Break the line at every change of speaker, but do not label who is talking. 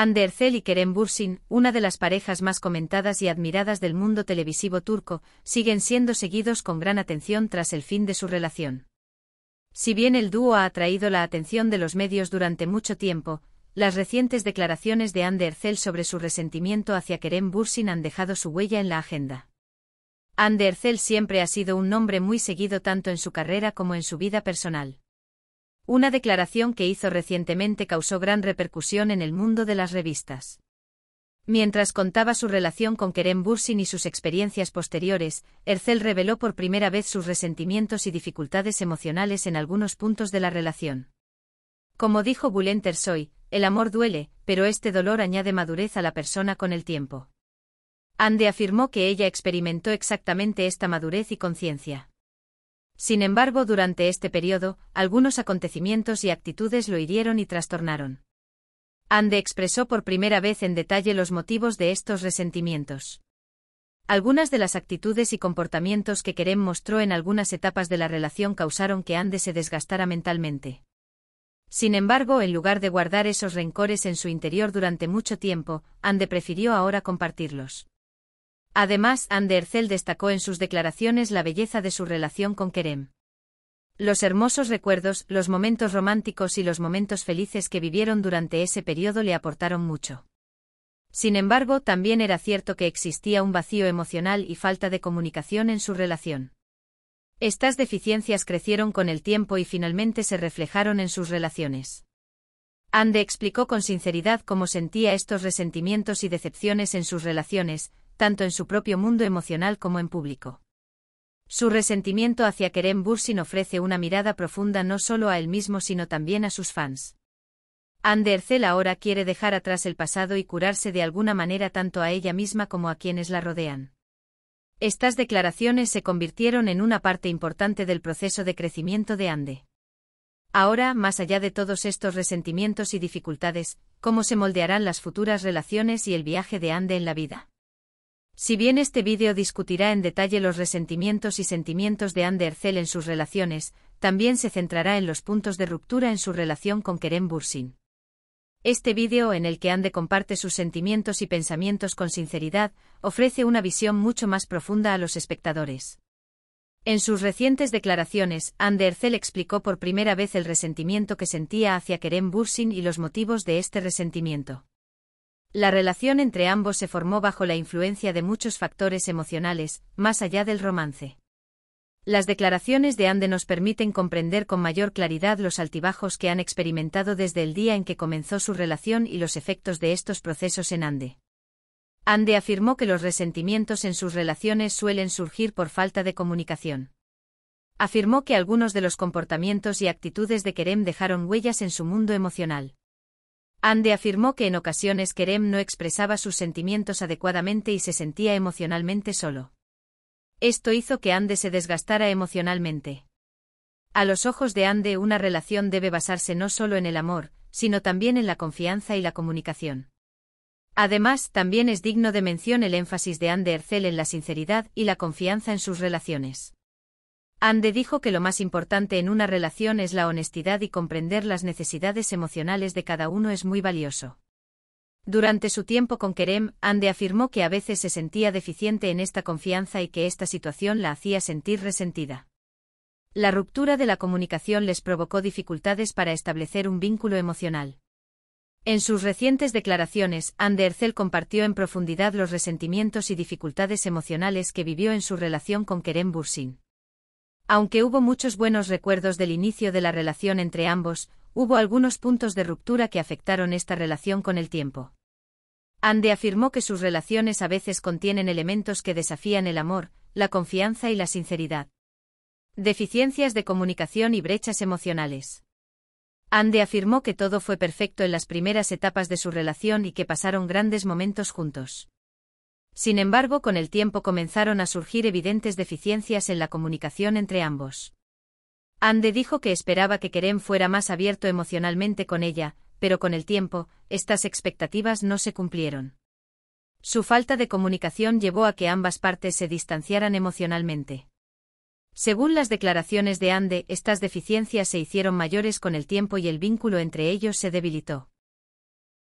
Andercel y Kerem Bursin, una de las parejas más comentadas y admiradas del mundo televisivo turco, siguen siendo seguidos con gran atención tras el fin de su relación. Si bien el dúo ha atraído la atención de los medios durante mucho tiempo, las recientes declaraciones de Andercel sobre su resentimiento hacia Kerem Bursin han dejado su huella en la agenda. Andercel siempre ha sido un nombre muy seguido tanto en su carrera como en su vida personal. Una declaración que hizo recientemente causó gran repercusión en el mundo de las revistas. Mientras contaba su relación con Kerem Bursin y sus experiencias posteriores, Ercel reveló por primera vez sus resentimientos y dificultades emocionales en algunos puntos de la relación. Como dijo Bulent Ersoy, el amor duele, pero este dolor añade madurez a la persona con el tiempo. Ande afirmó que ella experimentó exactamente esta madurez y conciencia. Sin embargo, durante este periodo, algunos acontecimientos y actitudes lo hirieron y trastornaron. Ande expresó por primera vez en detalle los motivos de estos resentimientos. Algunas de las actitudes y comportamientos que Kerem mostró en algunas etapas de la relación causaron que Ande se desgastara mentalmente. Sin embargo, en lugar de guardar esos rencores en su interior durante mucho tiempo, Ande prefirió ahora compartirlos. Además, Andercel destacó en sus declaraciones la belleza de su relación con Kerem. Los hermosos recuerdos, los momentos románticos y los momentos felices que vivieron durante ese periodo le aportaron mucho. Sin embargo, también era cierto que existía un vacío emocional y falta de comunicación en su relación. Estas deficiencias crecieron con el tiempo y finalmente se reflejaron en sus relaciones. Ande explicó con sinceridad cómo sentía estos resentimientos y decepciones en sus relaciones, tanto en su propio mundo emocional como en público. Su resentimiento hacia Kerem Bursin ofrece una mirada profunda no solo a él mismo sino también a sus fans. Andercel ahora quiere dejar atrás el pasado y curarse de alguna manera tanto a ella misma como a quienes la rodean. Estas declaraciones se convirtieron en una parte importante del proceso de crecimiento de Ande. Ahora, más allá de todos estos resentimientos y dificultades, ¿cómo se moldearán las futuras relaciones y el viaje de Ande en la vida? Si bien este vídeo discutirá en detalle los resentimientos y sentimientos de Ander en sus relaciones, también se centrará en los puntos de ruptura en su relación con Kerem Bursin. Este vídeo en el que Ande comparte sus sentimientos y pensamientos con sinceridad, ofrece una visión mucho más profunda a los espectadores. En sus recientes declaraciones, Ande Ercel explicó por primera vez el resentimiento que sentía hacia Kerem Bursin y los motivos de este resentimiento. La relación entre ambos se formó bajo la influencia de muchos factores emocionales, más allá del romance. Las declaraciones de Ande nos permiten comprender con mayor claridad los altibajos que han experimentado desde el día en que comenzó su relación y los efectos de estos procesos en Ande. Ande afirmó que los resentimientos en sus relaciones suelen surgir por falta de comunicación. Afirmó que algunos de los comportamientos y actitudes de Kerem dejaron huellas en su mundo emocional. Ande afirmó que en ocasiones Kerem no expresaba sus sentimientos adecuadamente y se sentía emocionalmente solo. Esto hizo que Ande se desgastara emocionalmente. A los ojos de Ande una relación debe basarse no solo en el amor, sino también en la confianza y la comunicación. Además, también es digno de mención el énfasis de Ande Ercel en la sinceridad y la confianza en sus relaciones. Ande dijo que lo más importante en una relación es la honestidad y comprender las necesidades emocionales de cada uno es muy valioso. Durante su tiempo con Kerem, Ande afirmó que a veces se sentía deficiente en esta confianza y que esta situación la hacía sentir resentida. La ruptura de la comunicación les provocó dificultades para establecer un vínculo emocional. En sus recientes declaraciones, Ande Ercel compartió en profundidad los resentimientos y dificultades emocionales que vivió en su relación con Kerem Bursin. Aunque hubo muchos buenos recuerdos del inicio de la relación entre ambos, hubo algunos puntos de ruptura que afectaron esta relación con el tiempo. Ande afirmó que sus relaciones a veces contienen elementos que desafían el amor, la confianza y la sinceridad. Deficiencias de comunicación y brechas emocionales. Ande afirmó que todo fue perfecto en las primeras etapas de su relación y que pasaron grandes momentos juntos. Sin embargo, con el tiempo comenzaron a surgir evidentes deficiencias en la comunicación entre ambos. Ande dijo que esperaba que Kerem fuera más abierto emocionalmente con ella, pero con el tiempo, estas expectativas no se cumplieron. Su falta de comunicación llevó a que ambas partes se distanciaran emocionalmente. Según las declaraciones de Ande, estas deficiencias se hicieron mayores con el tiempo y el vínculo entre ellos se debilitó.